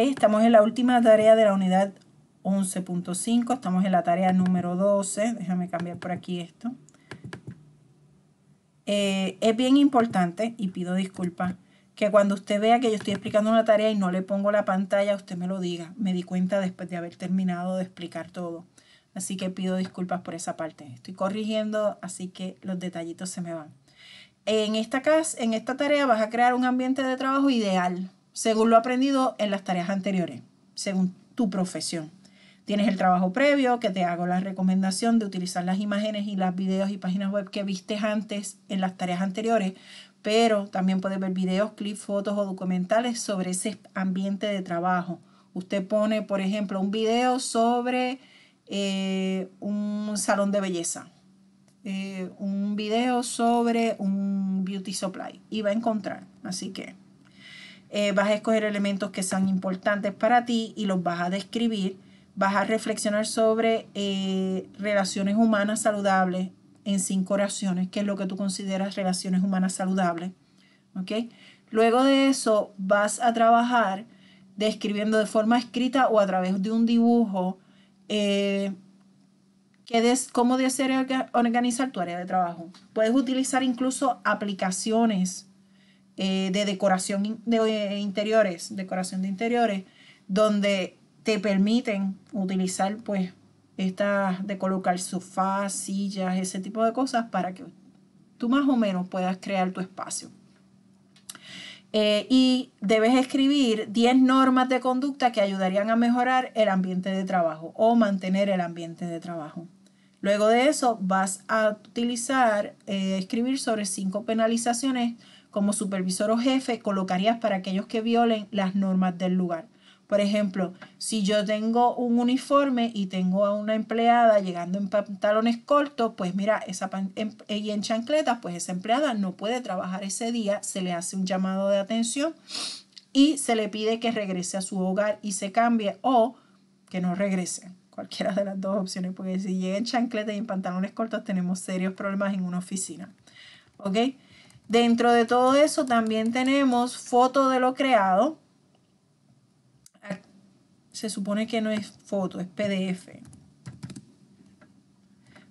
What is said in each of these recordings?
estamos en la última tarea de la unidad 11.5, estamos en la tarea número 12, déjame cambiar por aquí esto. Eh, es bien importante, y pido disculpas, que cuando usted vea que yo estoy explicando una tarea y no le pongo la pantalla, usted me lo diga. Me di cuenta después de haber terminado de explicar todo. Así que pido disculpas por esa parte. Estoy corrigiendo, así que los detallitos se me van. En esta, en esta tarea vas a crear un ambiente de trabajo ideal según lo aprendido en las tareas anteriores, según tu profesión. Tienes el trabajo previo, que te hago la recomendación de utilizar las imágenes y las videos y páginas web que viste antes en las tareas anteriores, pero también puedes ver videos, clips, fotos o documentales sobre ese ambiente de trabajo. Usted pone, por ejemplo, un video sobre eh, un salón de belleza, eh, un video sobre un beauty supply y va a encontrar. Así que eh, vas a escoger elementos que sean importantes para ti y los vas a describir. Vas a reflexionar sobre eh, relaciones humanas saludables en cinco oraciones, que es lo que tú consideras relaciones humanas saludables. Luego de eso vas a trabajar describiendo de forma escrita o a través de un dibujo eh, des, cómo organizar tu área de trabajo. Puedes utilizar incluso aplicaciones eh, de decoración de eh, interiores, decoración de interiores, donde te permiten utilizar pues estas de colocar sofás, sillas, ese tipo de cosas para que tú más o menos puedas crear tu espacio. Eh, y debes escribir 10 normas de conducta que ayudarían a mejorar el ambiente de trabajo o mantener el ambiente de trabajo. Luego de eso vas a utilizar, eh, escribir sobre cinco penalizaciones como supervisor o jefe colocarías para aquellos que violen las normas del lugar. Por ejemplo, si yo tengo un uniforme y tengo a una empleada llegando en pantalones cortos, pues mira, esa y en chancletas, pues esa empleada no puede trabajar ese día, se le hace un llamado de atención y se le pide que regrese a su hogar y se cambie o que no regrese cualquiera de las dos opciones, porque si lleguen en chancletas y pantalones cortos tenemos serios problemas en una oficina. ¿Ok? Dentro de todo eso también tenemos foto de lo creado. Se supone que no es foto, es PDF.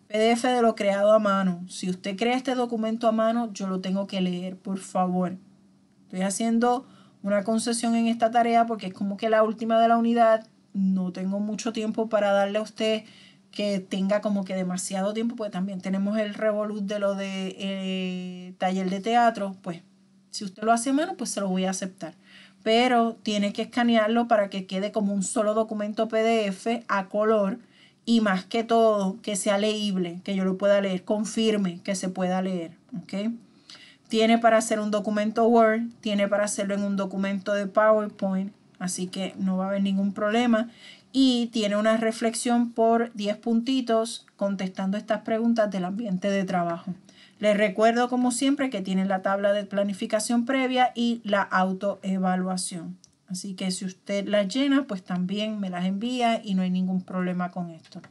PDF de lo creado a mano. Si usted crea este documento a mano, yo lo tengo que leer, por favor. Estoy haciendo una concesión en esta tarea porque es como que la última de la unidad no tengo mucho tiempo para darle a usted que tenga como que demasiado tiempo, pues también tenemos el revolut de lo de eh, taller de teatro, pues si usted lo hace mano pues se lo voy a aceptar. Pero tiene que escanearlo para que quede como un solo documento PDF a color y más que todo que sea leíble, que yo lo pueda leer, confirme que se pueda leer, Tiene para hacer un documento Word, tiene para hacerlo en un documento de PowerPoint, así que no va a haber ningún problema. Y tiene una reflexión por 10 puntitos contestando estas preguntas del ambiente de trabajo. Les recuerdo, como siempre, que tienen la tabla de planificación previa y la autoevaluación. Así que si usted las llena, pues también me las envía y no hay ningún problema con esto.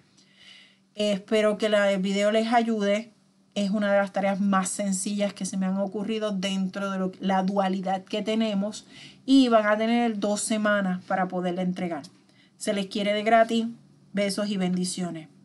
Espero que el video les ayude es una de las tareas más sencillas que se me han ocurrido dentro de la dualidad que tenemos y van a tener dos semanas para poderla entregar. Se les quiere de gratis. Besos y bendiciones.